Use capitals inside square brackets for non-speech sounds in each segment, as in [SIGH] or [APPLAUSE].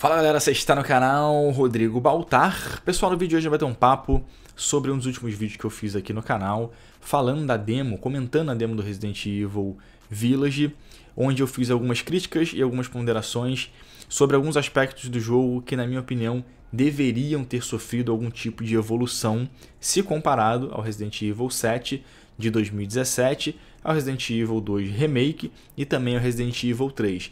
Fala galera, você está no canal Rodrigo Baltar. Pessoal, no vídeo de hoje vai ter um papo sobre um dos últimos vídeos que eu fiz aqui no canal, falando da demo, comentando a demo do Resident Evil Village, onde eu fiz algumas críticas e algumas ponderações sobre alguns aspectos do jogo que, na minha opinião, deveriam ter sofrido algum tipo de evolução se comparado ao Resident Evil 7 de 2017, ao Resident Evil 2 Remake e também ao Resident Evil 3.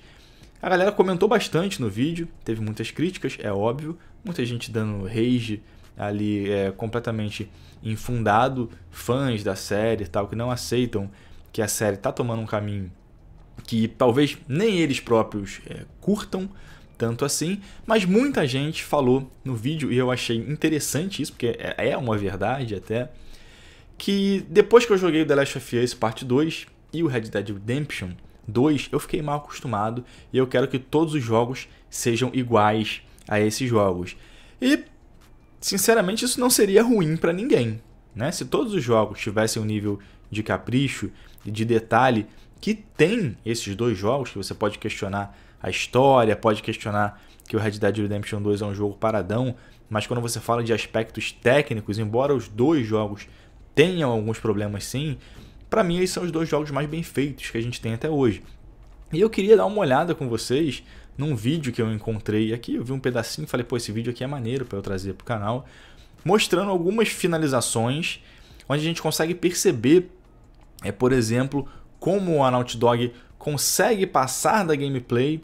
A galera comentou bastante no vídeo, teve muitas críticas, é óbvio, muita gente dando rage ali é, completamente infundado, fãs da série e tal, que não aceitam que a série tá tomando um caminho que talvez nem eles próprios é, curtam tanto assim, mas muita gente falou no vídeo, e eu achei interessante isso, porque é, é uma verdade até, que depois que eu joguei The Last of Us Part 2 e o Red Dead Redemption, 2, eu fiquei mal acostumado e eu quero que todos os jogos sejam iguais a esses jogos. E, sinceramente, isso não seria ruim para ninguém. Né? Se todos os jogos tivessem um nível de capricho e de detalhe que tem esses dois jogos, que você pode questionar a história, pode questionar que o Red Dead Redemption 2 é um jogo paradão, mas quando você fala de aspectos técnicos, embora os dois jogos tenham alguns problemas sim, para mim, esses são os dois jogos mais bem feitos que a gente tem até hoje. E eu queria dar uma olhada com vocês num vídeo que eu encontrei aqui. Eu vi um pedacinho e falei, pô, esse vídeo aqui é maneiro para eu trazer para o canal. Mostrando algumas finalizações, onde a gente consegue perceber, é, por exemplo, como a Naughty Dog consegue passar da gameplay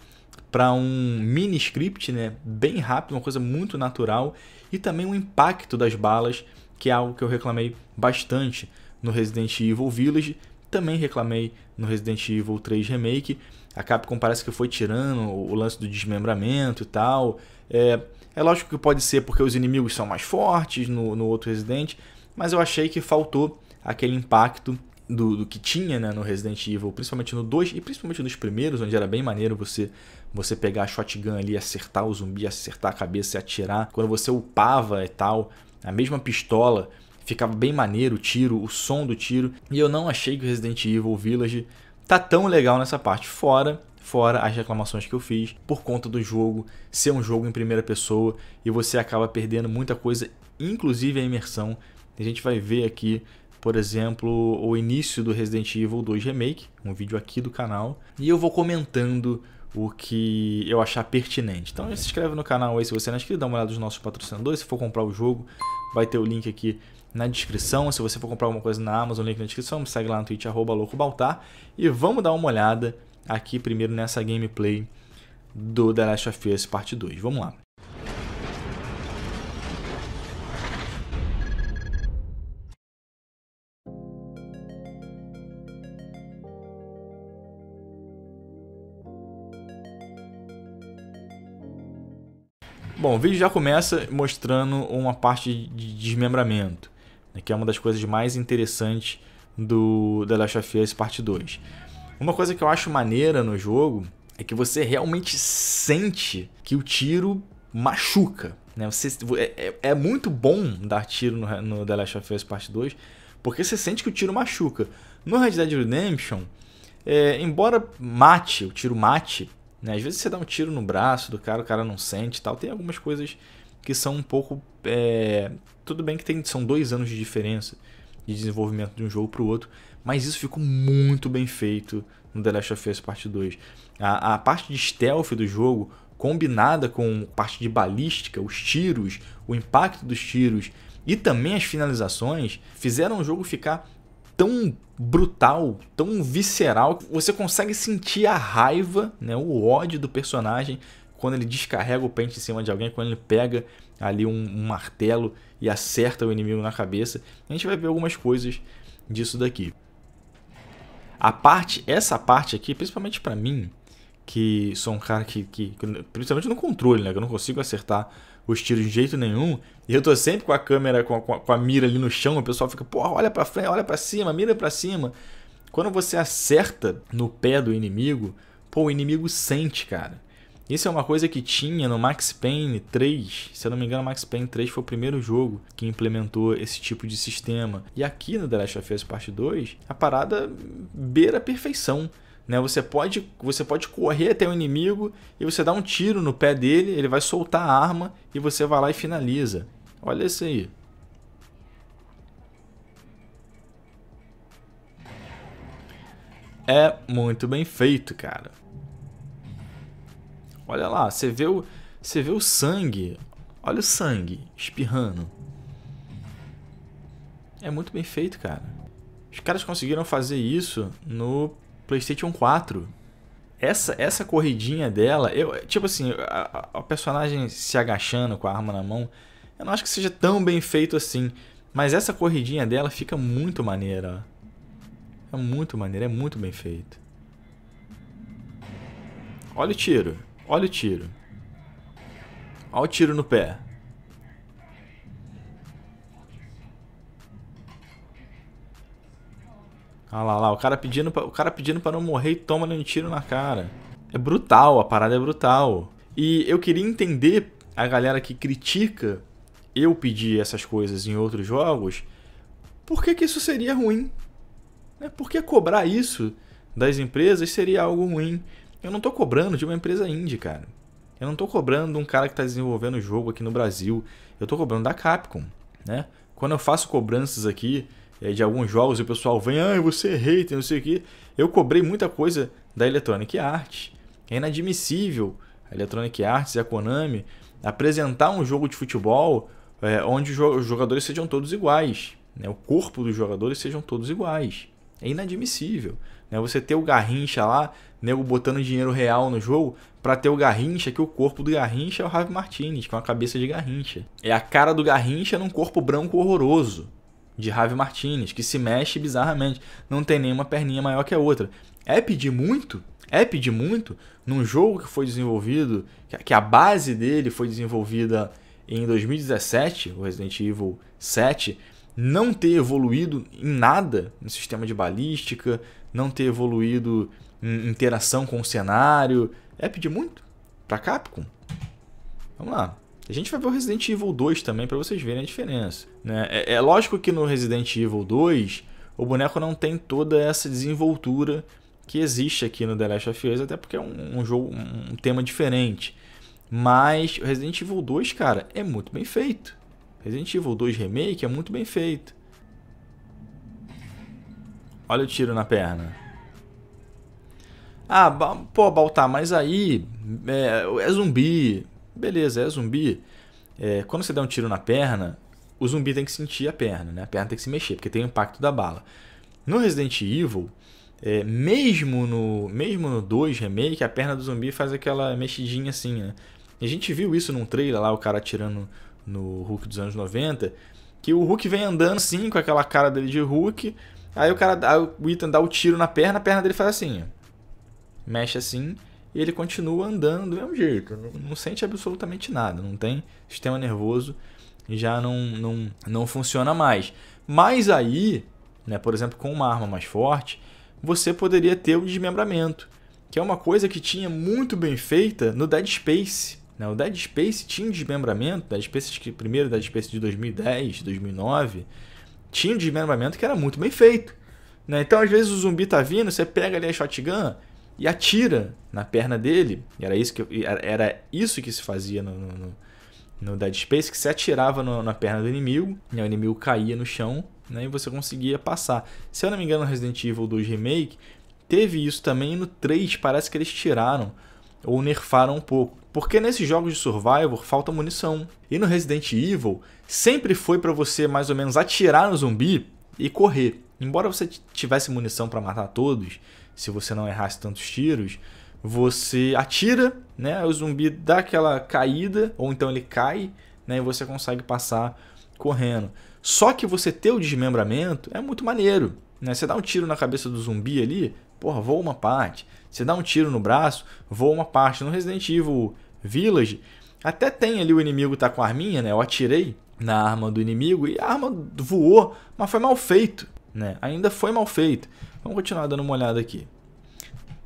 para um mini script, né, bem rápido, uma coisa muito natural, e também o impacto das balas, que é algo que eu reclamei bastante no Resident Evil Village, também reclamei no Resident Evil 3 Remake. A Capcom parece que foi tirando o lance do desmembramento e tal. É, é lógico que pode ser porque os inimigos são mais fortes no, no outro Resident, mas eu achei que faltou aquele impacto do, do, que tinha né, no Resident Evil, principalmente no 2 e principalmente nos primeiros, onde era bem maneiro você você pegar a shotgun ali, acertar o zumbi, acertar a cabeça e atirar. Quando você upava e tal, a mesma pistola ficava bem maneiro o tiro, o som do tiro, e eu não achei que o Resident Evil Village tá tão legal nessa parte, fora fora as reclamações que eu fiz por conta do jogo ser um jogo em primeira pessoa e você acaba perdendo muita coisa, inclusive a imersão. A gente vai ver aqui, por exemplo, o início do Resident Evil 2 Remake, um vídeo aqui do canal, e eu vou comentando o que eu achar pertinente. Então se inscreve no canal aí se você não é inscrito, dá uma olhada nos nossos patrocinadores, se for comprar o jogo, vai ter o link aqui na descrição. Se você for comprar alguma coisa na Amazon, link na descrição. Me segue lá no Twitch, arroba loucobaltar. E vamos dar uma olhada aqui primeiro nessa gameplay do The Last of Us Parte 2. Vamos lá. Bom, o vídeo já começa mostrando uma parte de desmembramento. Né, que é uma das coisas mais interessantes do The Last of Us Parte 2. Uma coisa que eu acho maneira no jogo é que você realmente sente que o tiro machuca. Né? Você, é, é, é muito bom dar tiro no, no The Last of Us Parte 2, porque você sente que o tiro machuca. No Red Dead Redemption, é, embora mate, o tiro mate, né? às vezes você dá um tiro no braço do cara, o cara não sente tal. Tem algumas coisas que são um pouco é, tudo bem que tem, são dois anos de diferença de desenvolvimento de um jogo para o outro, mas isso ficou muito bem feito no The Last of Us Part 2. A, a parte de stealth do jogo, combinada com parte de balística, os tiros, o impacto dos tiros e também as finalizações, fizeram o jogo ficar tão brutal, tão visceral, que você consegue sentir a raiva, né, o ódio do personagem quando ele descarrega o pente em cima de alguém, quando ele pega ali um, um martelo e acerta o inimigo na cabeça. A gente vai ver algumas coisas disso daqui. A parte, essa parte aqui, principalmente para mim, que sou um cara que, que, que, principalmente no controle, né, que eu não consigo acertar os tiros de jeito nenhum, e eu tô sempre com a câmera, com a, com a mira ali no chão, o pessoal fica, pô olha para frente, olha para cima, mira para cima. Quando você acerta no pé do inimigo, pô, o inimigo sente, cara. Isso é uma coisa que tinha no Max Payne 3, se eu não me engano, Max Payne 3 foi o primeiro jogo que implementou esse tipo de sistema. E aqui no The Last of Us Part 2, a parada beira a perfeição. Né? Você, pode, você pode correr até o inimigo e você dá um tiro no pé dele, ele vai soltar a arma e você vai lá e finaliza. Olha isso aí. É muito bem feito, cara. Olha lá, você vê o, você vê o sangue. Olha o sangue espirrando. É muito bem feito, cara. Os caras conseguiram fazer isso no PlayStation 4. Essa, essa corridinha dela, eu, tipo assim, a, personagem se agachando com a arma na mão, eu não acho que seja tão bem feito assim. Mas essa corridinha dela fica muito maneira. É muito maneira, é muito bem feito. Olha o tiro. Olha o tiro. Olha o tiro no pé. Olha ah lá, lá, o cara pedindo pra, o cara pedindo para não morrer e toma um tiro na cara. É brutal, a parada é brutal. E eu queria entender a galera que critica eu pedir essas coisas em outros jogos, por que, que isso seria ruim? Né, por que cobrar isso das empresas seria algo ruim? Eu não tô cobrando de uma empresa indie, cara. Eu não tô cobrando de um cara que está desenvolvendo o jogo aqui no Brasil. Eu tô cobrando da Capcom, né? Quando eu faço cobranças aqui eh, de alguns jogos e o pessoal vem, ah, você é hater, não sei o quê. Eu cobrei muita coisa da Electronic Arts. É inadmissível a Electronic Arts e a Konami apresentar um jogo de futebol é, onde os jogadores sejam todos iguais, né? o corpo dos jogadores sejam todos iguais. É inadmissível. Né? Você ter o Garrincha lá, nego botando dinheiro real no jogo, para ter o Garrincha, que o corpo do Garrincha é o Ravi Martinez, com é a cabeça de Garrincha. É a cara do Garrincha num corpo branco horroroso de Ravi Martinez, que se mexe bizarramente, não tem nenhuma perninha maior que a outra. É pedir muito? É pedir muito num jogo que foi desenvolvido, que a base dele foi desenvolvida em 2017, o Resident Evil 7, não ter evoluído em nada no sistema de balística, não ter evoluído em interação com o cenário. É pedir muito pra Capcom. Vamos lá. A gente vai ver o Resident Evil 2 também para vocês verem a diferença. Né? É, é lógico que no Resident Evil 2 o boneco não tem toda essa desenvoltura que existe aqui no The Last of Us, até porque é um, um, jogo, um tema diferente. Mas Resident Evil 2, cara, é muito bem feito. Resident Evil 2 Remake é muito bem feito. Olha o tiro na perna. Ah, pô, Baltar, mas aí é, é zumbi. Beleza, é zumbi. É, quando você der um tiro na perna, o zumbi tem que sentir a perna, né? A perna tem que se mexer, porque tem o impacto da bala. No Resident Evil, é, mesmo no mesmo no 2 remake, a perna do zumbi faz aquela mexidinha assim, né? E a gente viu isso num trailer lá, o cara atirando no Hulk dos anos 90, que o Hulk vem andando assim, com aquela cara dele de Hulk, Aí o cara, o Ethan dá o tiro na perna, a perna dele faz assim, mexe assim e ele continua andando do mesmo jeito. Não, sente absolutamente nada, não tem sistema nervoso já não, não, não funciona mais. Mas aí, né, por exemplo, com uma arma mais forte, você poderia ter o desmembramento, que é uma coisa que tinha muito bem feita no Dead Space. Né? O Dead Space tinha um desmembramento, Dead Space, primeiro Dead Space de 2010, 2009, tinha um desmembramento que era muito bem feito. Né? Então, às vezes, o zumbi tá vindo, você pega ali a shotgun e atira na perna dele. Era isso que, era isso que se fazia no, no, no Dead Space, que você atirava no, na perna do inimigo, né? o inimigo caía no chão né? e você conseguia passar. Se eu não me engano, no Resident Evil 2 Remake, teve isso também e no 3, parece que eles tiraram ou nerfaram um pouco. Porque nesses jogos de Survivor falta munição. E no Resident Evil sempre foi para você mais ou menos atirar no zumbi e correr. Embora você tivesse munição para matar todos, se você não errasse tantos tiros, você atira, né? O zumbi dá aquela caída ou então ele cai, né? E você consegue passar correndo. Só que você ter o desmembramento é muito maneiro, né? Você dá um tiro na cabeça do zumbi ali, porra, voa uma parte. Você dá um tiro no braço, voa uma parte. No Resident Evil Village, até tem ali o inimigo tá com a arminha, né? Eu atirei na arma do inimigo e a arma voou, mas foi mal feito, né? Ainda foi mal feito. Vamos continuar dando uma olhada aqui.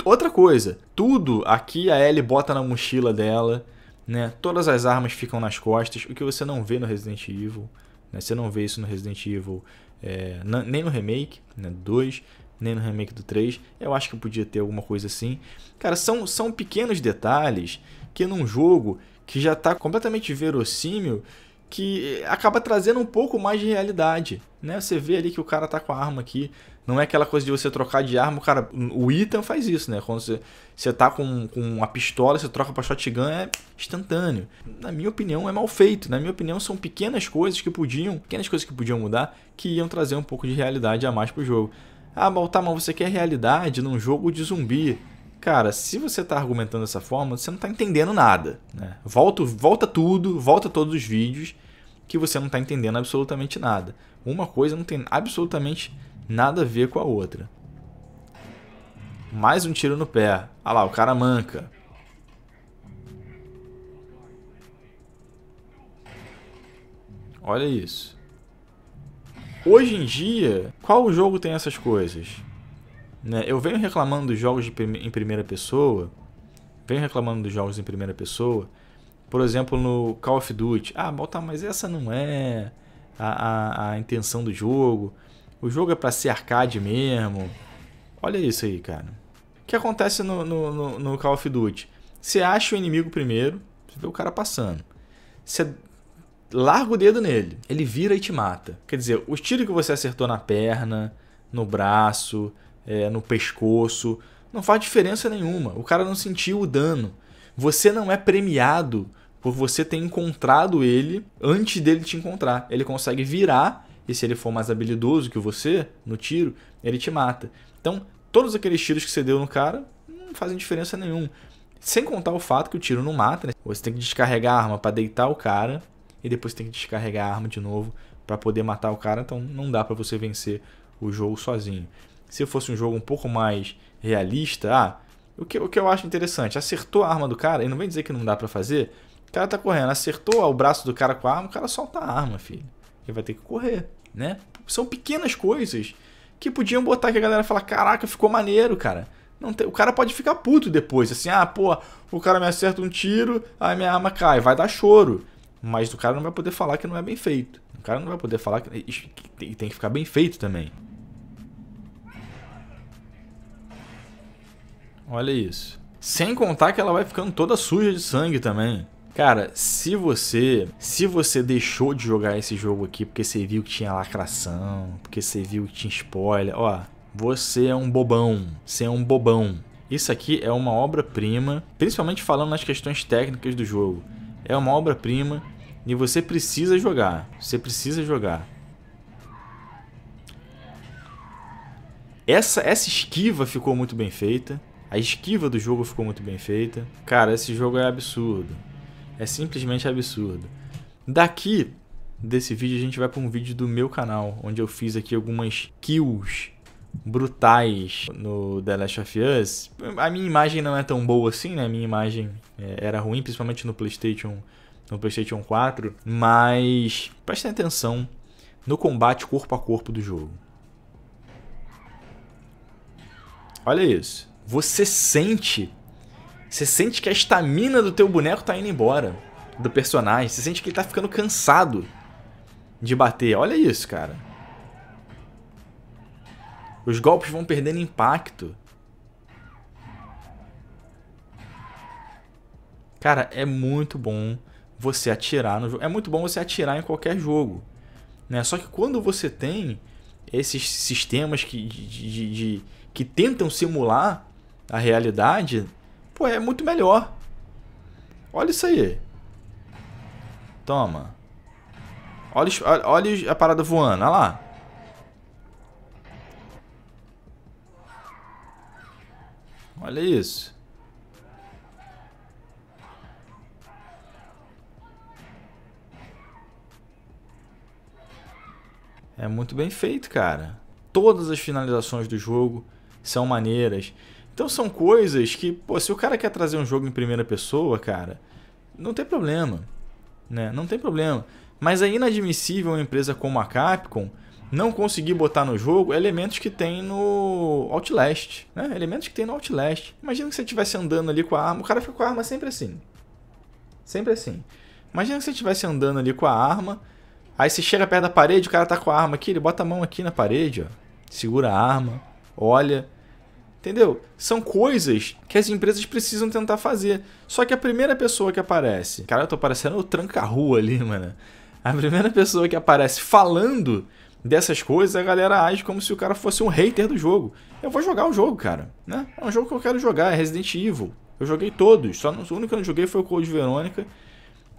Outra coisa, tudo aqui a Ellie bota na mochila dela, né? Todas as armas ficam nas costas, o que você não vê no Resident Evil, né? Você não vê isso no Resident Evil, é, nem no remake, né? 2, nem no remake do 3. Eu acho que podia ter alguma coisa assim. Cara, são, são pequenos detalhes que num jogo que já está completamente verossímil que acaba trazendo um pouco mais de realidade, né? Você vê ali que o cara tá com a arma aqui, não é aquela coisa de você trocar de arma, o cara, o item faz isso, né? Quando você, você tá com, com uma pistola, você troca pra shotgun, é instantâneo. Na minha opinião, é mal feito, na minha opinião, são pequenas coisas que podiam, pequenas coisas que podiam mudar, que iam trazer um pouco de realidade a mais pro jogo. Ah, tá, mas você quer realidade num jogo de zumbi. Cara, se você está argumentando dessa forma, você não está entendendo nada. Né? Volta, volta tudo, volta todos os vídeos, que você não está entendendo absolutamente nada. Uma coisa não tem absolutamente nada a ver com a outra. Mais um tiro no pé. Ah lá, o cara manca. Olha isso. Hoje em dia, qual jogo tem essas coisas? Né? Eu venho reclamando dos jogos prim em primeira pessoa, venho reclamando dos jogos em primeira pessoa, por exemplo, no Call of Duty. Ah, Baltar, tá, mas essa não é a, a, a intenção do jogo. O jogo é para ser arcade mesmo. Olha isso aí, cara. O que acontece no, no, no, no Call of Duty? Você acha o inimigo primeiro, você vê o cara passando. Você larga o dedo nele. Ele vira e te mata. Quer dizer, os tiros que você acertou na perna, no braço, é, no pescoço, não faz diferença nenhuma. O cara não sentiu o dano. Você não é premiado por você ter encontrado ele antes dele te encontrar. Ele consegue virar e se ele for mais habilidoso que você no tiro, ele te mata. Então, todos aqueles tiros que você deu no cara não fazem diferença nenhuma. Sem contar o fato que o tiro não mata, né? Você tem que descarregar a arma para deitar o cara e depois tem que descarregar a arma de novo para poder matar o cara, então não dá para você vencer o jogo sozinho. Se fosse um jogo um pouco mais realista, ah, o que, o que eu acho interessante, acertou a arma do cara, e não vem dizer que não dá para fazer, o cara tá correndo, acertou o braço do cara com a arma, o cara solta a arma, filho. Ele vai ter que correr, né? São pequenas coisas que podiam botar que a galera fala, caraca, ficou maneiro, cara. Tem, o cara pode ficar puto depois, assim, ah, pô, o cara me acerta um tiro, aí minha arma cai, vai dar choro. Mas o cara não vai poder falar que não é bem feito. O cara não vai poder falar que. tem que ficar bem feito também. Olha isso. Sem contar que ela vai ficando toda suja de sangue também. Cara, se você, se você deixou de jogar esse jogo aqui porque você viu que tinha lacração, porque você viu que tinha spoiler, ó, você é um bobão, você é um bobão. Isso aqui é uma obra-prima, principalmente falando nas questões técnicas do jogo é uma obra-prima e você precisa jogar. Você precisa jogar. Essa, essa esquiva ficou muito bem feita. A esquiva do jogo ficou muito bem feita. Cara, esse jogo é absurdo. É simplesmente absurdo. Daqui desse vídeo a gente vai para um vídeo do meu canal, onde eu fiz aqui algumas kills brutais no The Last of Us. A minha imagem não é tão boa assim, né? A minha imagem é, era ruim, principalmente no PlayStation, no PlayStation 4, mas prestem atenção no combate corpo a corpo do jogo. Olha isso. Você sente, você sente que a estamina do teu boneco tá indo embora, do personagem. Você sente que ele tá ficando cansado de bater. Olha isso, cara. Os golpes vão perdendo impacto. Cara, é muito bom você atirar no jogo. É muito bom você atirar em qualquer jogo. Né? Só que quando você tem esses sistemas que, de, de, de, que tentam simular a realidade, pô, é muito melhor. Olha isso aí. Toma. Olha, olha a parada voando, olha lá. Olha isso. É muito bem feito, cara. Todas as finalizações do jogo são maneiras. Então são coisas que, pô, se o cara quer trazer um jogo em primeira pessoa, cara, não tem problema, né? Não tem problema. Mas é inadmissível uma empresa como a Capcom não conseguir botar no jogo elementos que tem no Outlast, né? Elementos que tem no Outlast. Imagina que você estivesse andando ali com a arma, o cara fica com a arma sempre assim. Sempre assim. Imagina que você estivesse andando ali com a arma, aí você chega perto da parede, o cara tá com a arma aqui, ele bota a mão aqui na parede, ó, segura a arma, olha, Entendeu? São coisas que as empresas precisam tentar fazer. Só que a primeira pessoa que aparece. Cara, eu tô parecendo o tranca-rua ali, mano. A primeira pessoa que aparece falando dessas coisas, a galera age como se o cara fosse um hater do jogo. Eu vou jogar o jogo, cara. Né? É um jogo que eu quero jogar, é Resident Evil. Eu joguei todos, só o único que eu não joguei foi o Code Verônica,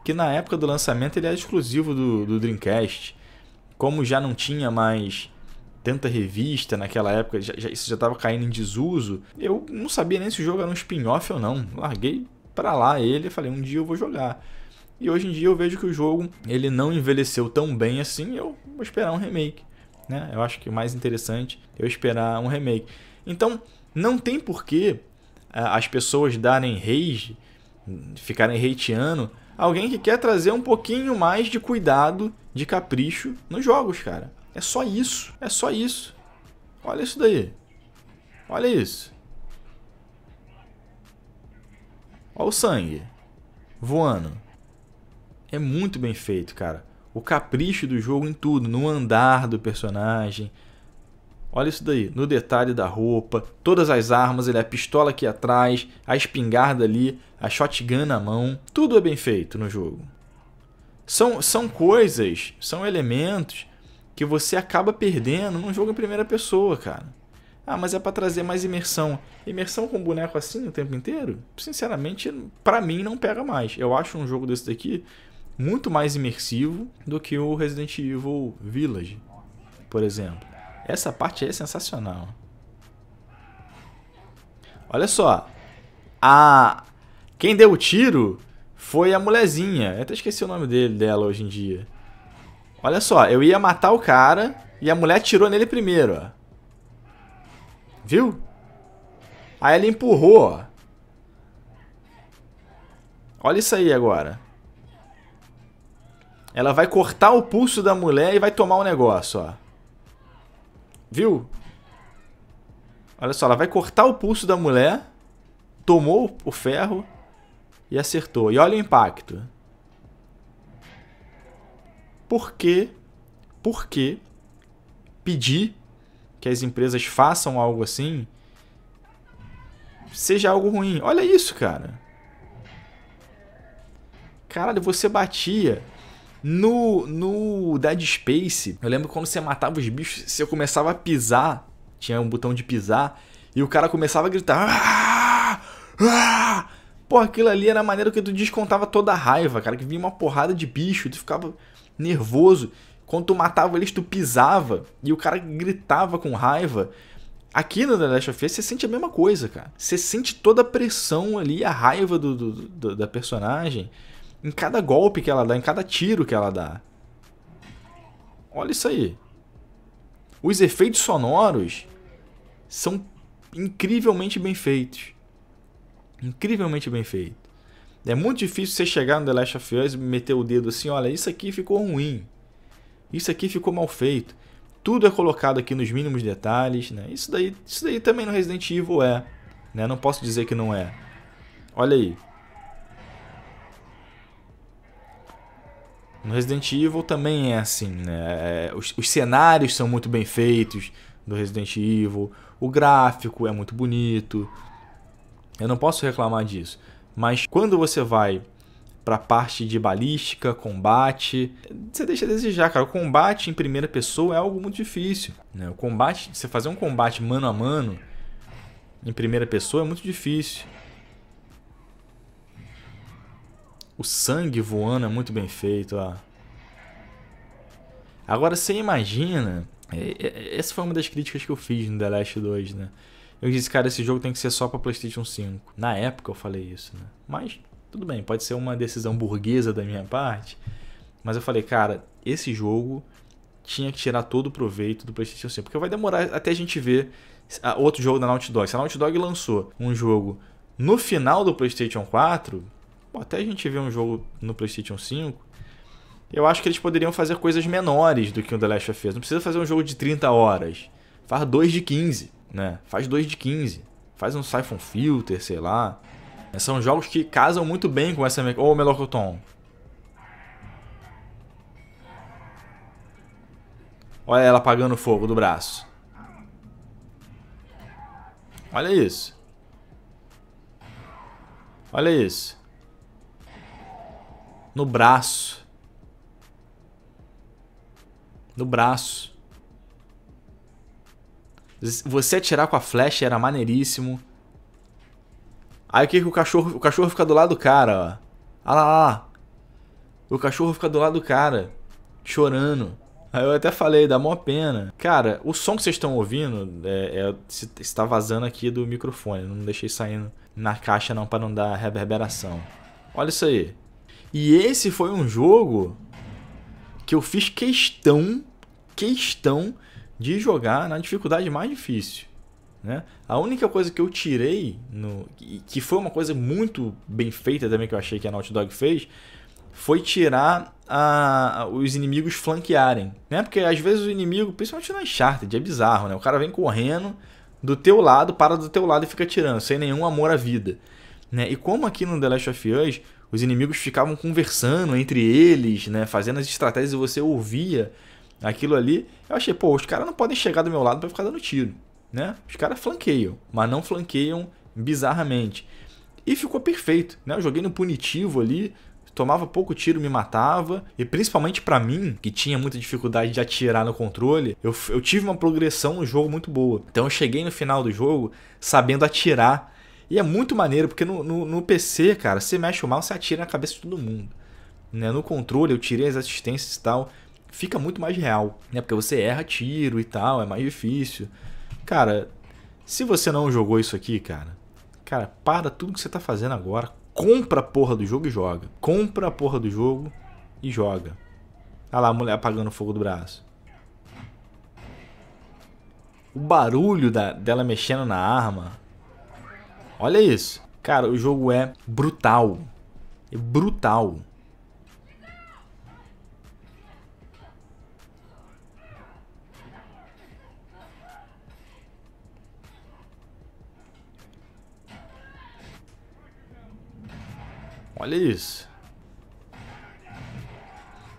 que na época do lançamento ele era exclusivo do, do Dreamcast. Como já não tinha mais tanta revista naquela época, já, já, isso já estava caindo em desuso. Eu não sabia nem se o jogo era um spin-off ou não. Larguei pra lá ele e falei, um dia eu vou jogar. E hoje em dia eu vejo que o jogo ele não envelheceu tão bem assim, eu vou esperar um remake. Né? Eu acho que o mais interessante é eu esperar um remake. Então, não tem porquê ah, as pessoas darem rage, ficarem hateando alguém que quer trazer um pouquinho mais de cuidado, de capricho nos jogos, cara. É só isso, é só isso. Olha isso daí. Olha isso. Olha o sangue voando é muito bem feito, cara. O capricho do jogo em tudo, no andar do personagem. Olha isso daí, no detalhe da roupa, todas as armas, ele é a pistola aqui atrás, a espingarda ali, a shotgun na mão, tudo é bem feito no jogo. São, são coisas, são elementos que você acaba perdendo num jogo em primeira pessoa, cara. Ah, mas é para trazer mais imersão. Imersão com boneco assim o tempo inteiro? Sinceramente, para mim não pega mais. Eu acho um jogo desse daqui muito mais imersivo do que o Resident Evil Village, por exemplo. Essa parte aí é sensacional. Olha só. A quem deu o tiro foi a molezinha. Eu até esqueci o nome dele dela hoje em dia. Olha só, eu ia matar o cara e a mulher atirou nele primeiro, ó. Viu? Aí ela empurrou, ó. Olha isso aí agora. Ela vai cortar o pulso da mulher e vai tomar o um negócio, ó. Viu? Olha só, ela vai cortar o pulso da mulher, tomou o ferro e acertou. E olha o impacto. Por que, por que pedir que as empresas façam algo assim seja algo ruim? Olha isso, cara. Caralho, você batia no, no Dead Space, eu lembro quando você matava os bichos, você começava a pisar, tinha um botão de pisar, e o cara começava a gritar. Aaah! Aaah! Pô, aquilo ali era a maneira que tu descontava toda a raiva, cara, que vinha uma porrada de bicho, tu ficava nervoso. Quando tu matava eles, tu pisava e o cara gritava com raiva. Aqui no The Last of Us você sente a mesma coisa, cara. Você sente toda a pressão ali, a raiva do, do, do da personagem. Em cada golpe que ela dá, em cada tiro que ela dá. Olha isso aí. Os efeitos sonoros são incrivelmente bem feitos. Incrivelmente bem feitos. É muito difícil você chegar no The Last of Us e meter o dedo assim, olha, isso aqui ficou ruim. Isso aqui ficou mal feito. Tudo é colocado aqui nos mínimos detalhes, né? Isso daí, isso daí também no Resident Evil é, né? Não posso dizer que não é. Olha aí. No Resident Evil também é assim, né? É, os, os cenários são muito bem feitos do Resident Evil, o gráfico é muito bonito. Eu não posso reclamar disso. Mas quando você vai para parte de balística, combate. Você deixa a desejar, cara. O combate em primeira pessoa é algo muito difícil. Né? O combate, você fazer um combate mano a mano em primeira pessoa é muito difícil. O sangue voando é muito bem feito, ó. Agora você imagina. É, é, essa foi uma das críticas que eu fiz no The Last 2, né? Eu disse, cara, esse jogo tem que ser só pra PlayStation 5. Na época eu falei isso, né? Mas tudo bem, pode ser uma decisão burguesa da minha parte. Mas eu falei, cara, esse jogo tinha que tirar todo o proveito do PlayStation 5. Porque vai demorar até a gente ver outro jogo da Naughty Dog. Se a Naughty Dog lançou um jogo no final do PlayStation 4, até a gente vê um jogo no PlayStation 5, eu acho que eles poderiam fazer coisas menores do que o The Last of Us. Não precisa fazer um jogo de 30 horas. Faz 2 de 15, né? Faz 2 de 15. Faz um Siphon Filter, sei lá. São jogos que casam muito bem com essa... Ô, oh, Melocoton. Olha ela apagando o fogo do braço. Olha isso. Olha isso. No braço. No braço. Você atirar com a flecha era maneiríssimo. Aí o que, que o cachorro. O cachorro fica do lado do cara, ó. Ah lá, lá, O cachorro fica do lado do cara. Chorando. Aí eu até falei, dá mó pena. Cara, o som que vocês estão ouvindo é, é, está vazando aqui do microfone. Não deixei saindo na caixa não para não dar reverberação. Olha isso aí. E esse foi um jogo que eu fiz questão, questão de jogar na dificuldade mais difícil. Né? A única coisa que eu tirei, no, que foi uma coisa muito bem feita também que eu achei que a Naughty Dog fez, foi tirar a, a, os inimigos flanquearem. Né? Porque às vezes o inimigo, principalmente na Uncharted, é bizarro, né? O cara vem correndo do teu lado, para do teu lado e fica tirando, sem nenhum amor à vida. Né? E como aqui no The Last of Us, os inimigos ficavam conversando entre eles, né? Fazendo as estratégias e você ouvia aquilo ali. Eu achei, pô, os caras não podem chegar do meu lado para ficar dando tiro, né? Os caras flanqueiam, mas não flanqueiam bizarramente. E ficou perfeito, né? Eu joguei no punitivo ali, tomava pouco tiro, me matava. E principalmente para mim, que tinha muita dificuldade de atirar no controle, eu, eu tive uma progressão no jogo muito boa. Então eu cheguei no final do jogo sabendo atirar e é muito maneiro, porque no, no, no PC, cara, você mexe o mal, você atira na cabeça de todo mundo. Né? No controle, eu tirei as assistências e tal. Fica muito mais real, né? Porque você erra tiro e tal, é mais difícil. Cara, se você não jogou isso aqui, cara, cara, para tudo que você tá fazendo agora, compra a porra do jogo e joga. Compra a porra do jogo e joga. Olha lá a mulher apagando o fogo do braço. O barulho da, dela mexendo na arma Olha isso. Cara, o jogo é brutal. É brutal. Olha isso.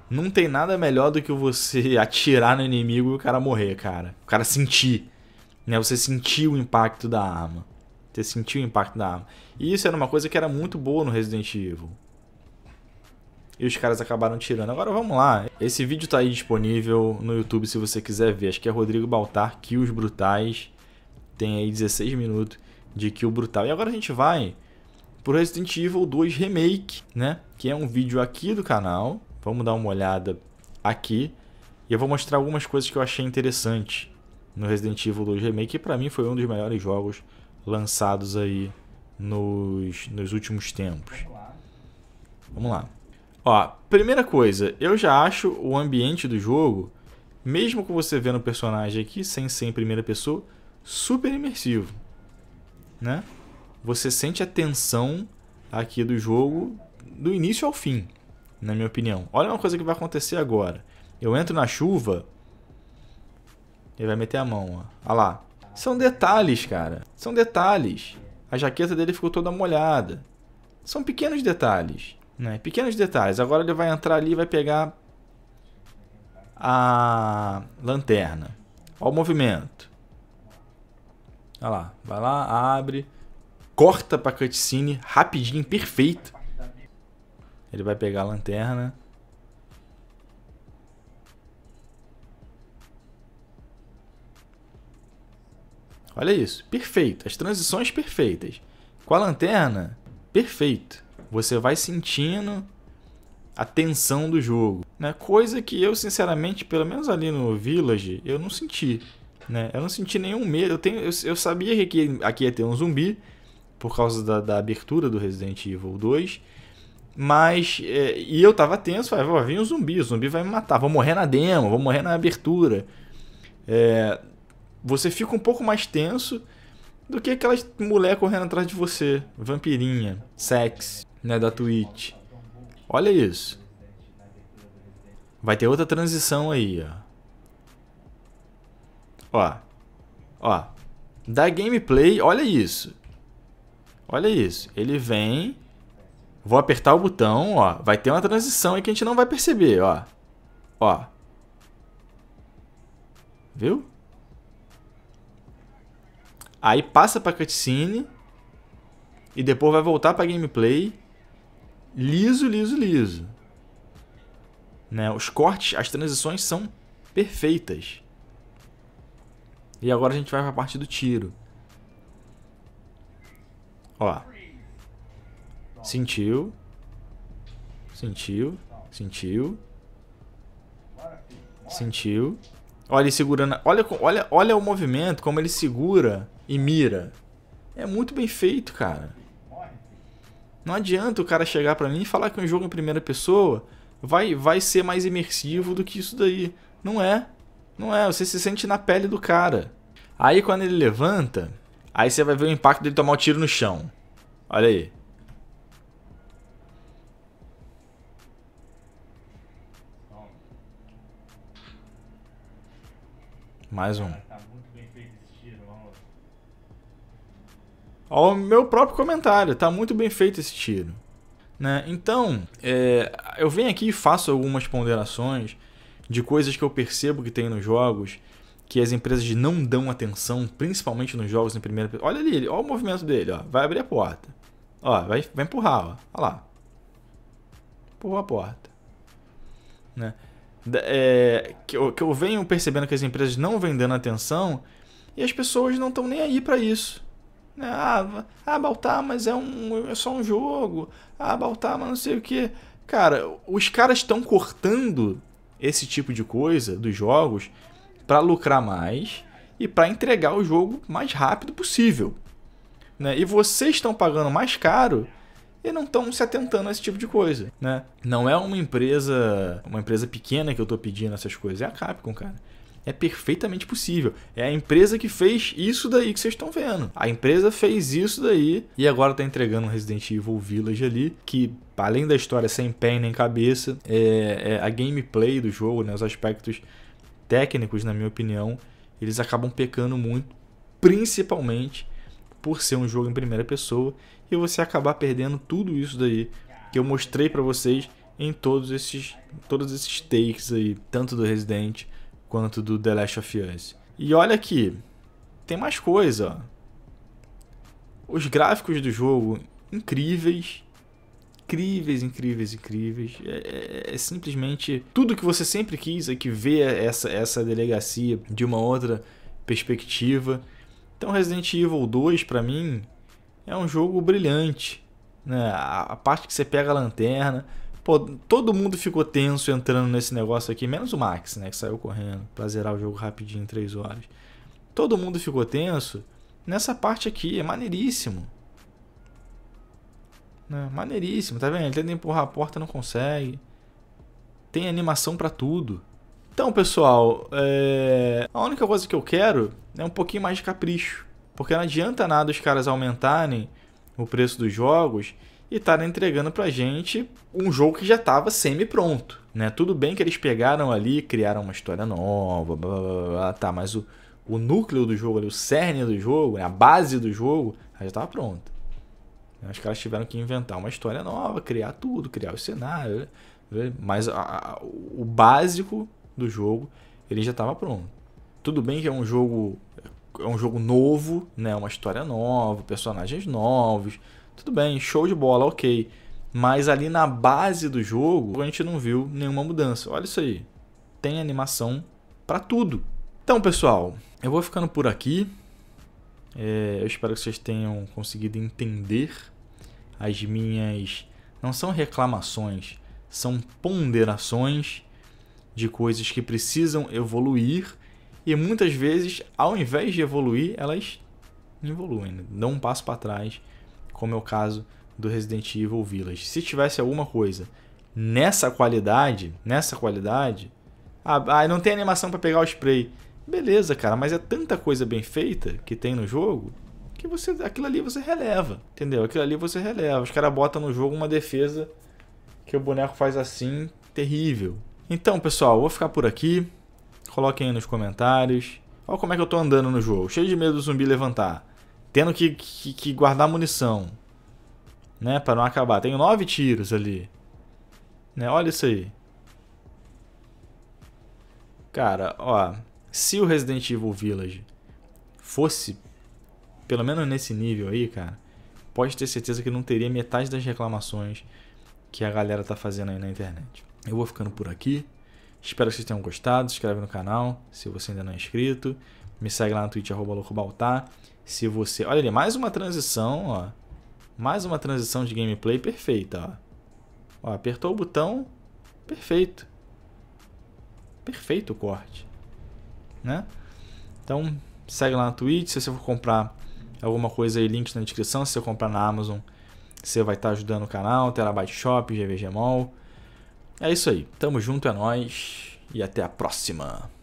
Não tem nada melhor do que você [LAUGHS] atirar no inimigo e o cara morrer, cara. O cara sentir. Né? Você sentir o impacto da arma. Você sentiu o impacto da arma. E isso era uma coisa que era muito boa no Resident Evil. E os caras acabaram tirando. Agora vamos lá. Esse vídeo tá aí disponível no YouTube se você quiser ver. Acho que é Rodrigo Baltar, Kills Brutais. Tem aí 16 minutos de Kill Brutal. E agora a gente vai pro Resident Evil 2 Remake, né? Que é um vídeo aqui do canal. Vamos dar uma olhada aqui. E eu vou mostrar algumas coisas que eu achei interessante no Resident Evil 2 Remake, que pra mim foi um dos melhores jogos lançados aí nos, nos últimos tempos. Vamos lá. Ó, primeira coisa, eu já acho o ambiente do jogo, mesmo com você vendo o personagem aqui, sem ser em primeira pessoa, super imersivo. Né? Você sente a tensão aqui do jogo do início ao fim, na minha opinião. Olha uma coisa que vai acontecer agora. Eu entro na chuva, ele vai meter a mão, ó. Olha lá. São detalhes, cara. São detalhes. A jaqueta dele ficou toda molhada. São pequenos detalhes, né? Pequenos detalhes. Agora ele vai entrar ali e vai pegar a lanterna. Olha o movimento. Olha lá. Vai lá, abre. Corta pra cutscene rapidinho, perfeito. Ele vai pegar a lanterna. Olha isso, perfeito. As transições perfeitas. Com a lanterna, perfeito. Você vai sentindo a tensão do jogo, né? Coisa que eu, sinceramente, pelo menos ali no Village, eu não senti, né? Eu não senti nenhum medo. Eu, tenho, eu, eu sabia que aqui, aqui ia ter um zumbi, por causa da, da, abertura do Resident Evil 2. Mas, é, e eu tava tenso, falei, vai vir um zumbi, o zumbi vai me matar, vou morrer na demo, vou morrer na abertura. É, você fica um pouco mais tenso do que aquelas mulher correndo atrás de você, vampirinha, sexy, né, da Twitch. Olha isso. Vai ter outra transição aí, ó. Ó. Ó. Da gameplay, olha isso. Olha isso. Ele vem. Vou apertar o botão, ó. Vai ter uma transição aí que a gente não vai perceber, ó. Ó. Viu? Aí passa pra cutscene. E depois vai voltar pra gameplay. Liso, liso, liso. Né? Os cortes, as transições são perfeitas. E agora a gente vai pra parte do tiro. Ó. Sentiu. Sentiu. Sentiu. Sentiu. Olha ele segurando. Olha, olha, olha o movimento, como ele segura e mira. É muito bem feito, cara. Não adianta o cara chegar para mim e falar que um jogo em primeira pessoa vai, vai ser mais imersivo do que isso daí. Não é. Não é. Você se sente na pele do cara. Aí quando ele levanta, aí você vai ver o impacto dele tomar o um tiro no chão. Olha aí. Mais um. ao meu próprio comentário. Tá muito bem feito esse tiro. Né? Então, é, eu venho aqui e faço algumas ponderações de coisas que eu percebo que tem nos jogos que as empresas não dão atenção, principalmente nos jogos em primeira pessoa. Olha ali, olha o movimento dele, ó. vai abrir a porta. Ó, vai, vai empurrar, ó. olha lá. Empurrou a porta. Né? É, que, eu, que eu venho percebendo que as empresas não vêm dando atenção e as pessoas não estão nem aí para isso. Ah, ah Baltar, mas é, um, é só um jogo. Ah, Baltar, mas não sei o que. Cara, os caras estão cortando esse tipo de coisa dos jogos para lucrar mais e para entregar o jogo mais rápido possível. Né? E vocês estão pagando mais caro e não estão se atentando a esse tipo de coisa, né? Não é uma empresa, uma empresa pequena que eu estou pedindo essas coisas, é a Capcom, cara. É perfeitamente possível. É a empresa que fez isso daí que vocês estão vendo. A empresa fez isso daí e agora está entregando um Resident Evil Village ali, que além da história sem pé nem cabeça, é, é a gameplay do jogo, né, os aspectos técnicos, na minha opinião, eles acabam pecando muito, principalmente por ser um jogo em primeira pessoa e você acabar perdendo tudo isso daí que eu mostrei para vocês em todos esses todos esses takes aí, tanto do Resident quanto do The Last of Us. E olha aqui, tem mais coisa. Os gráficos do jogo incríveis, incríveis, incríveis, incríveis. É, é, é, simplesmente tudo que você sempre quis é que vê essa, essa delegacia de uma outra perspectiva. Então Resident Evil 2, para mim, é um jogo brilhante. Né? A, a, parte que você pega a lanterna, Pô, todo mundo ficou tenso entrando nesse negócio aqui, menos o Max, né? Que saiu correndo pra zerar o jogo rapidinho em 3 horas. Todo mundo ficou tenso nessa parte aqui, é maneiríssimo. É, maneiríssimo, tá vendo? Ele tenta empurrar a porta, não consegue. Tem animação para tudo. Então, pessoal, é... a única coisa que eu quero é um pouquinho mais de capricho. Porque não adianta nada os caras aumentarem o preço dos jogos e estarem tá entregando pra gente um jogo que já estava semi-pronto. Né? Tudo bem que eles pegaram ali, criaram uma história nova, blá, blá, blá, tá, mas o, o núcleo do jogo ali, o cerne do jogo, né, a base do jogo, já estava pronta. Os caras tiveram que inventar uma história nova, criar tudo, criar o cenário, né, né, mas a, a, o básico do jogo ele já estava pronto. Tudo bem que é um jogo é um jogo novo, né? Uma história nova, personagens novos, tudo bem, show de bola, ok. Mas ali na base do jogo, a gente não viu nenhuma mudança. Olha isso aí. Tem animação para tudo. Então, pessoal, eu vou ficando por aqui. É, eu espero que vocês tenham conseguido entender as minhas. Não são reclamações, são ponderações de coisas que precisam evoluir. E muitas vezes, ao invés de evoluir, elas evoluem, né? dão um passo para trás como é o caso do Resident Evil Village. Se tivesse alguma coisa nessa qualidade, nessa qualidade, ah, ah não tem animação para pegar o spray. Beleza, cara, mas é tanta coisa bem feita que tem no jogo que você aquilo ali você releva, entendeu? Aquilo ali você releva. Os caras botam no jogo uma defesa que o boneco faz assim, terrível. Então, pessoal, vou ficar por aqui. Coloquem aí nos comentários. Olha como é que eu tô andando no jogo. Cheio de medo do zumbi levantar. Tendo que, que, que guardar munição. Né? Para não acabar. Tenho nove tiros ali. Né? Olha isso aí. Cara, ó. Se o Resident Evil Village fosse pelo menos nesse nível aí, cara, pode ter certeza que não teria metade das reclamações que a galera tá fazendo aí na internet. Eu vou ficando por aqui. Espero que vocês tenham gostado. Se inscreve no canal se você ainda não é inscrito. Me segue lá no Twitch, arroba loucobaltar. Se você... Olha ali, mais uma transição, ó. Mais uma transição de gameplay perfeita, ó. ó apertou o botão, perfeito. Perfeito o corte, né? Então, segue lá na Twitch. Se você for comprar alguma coisa aí, links na descrição. Se você comprar na Amazon, você vai estar ajudando o canal. Terabyte Shop, GVG Mall. É isso aí. Tamo junto, é nóis. E até a próxima.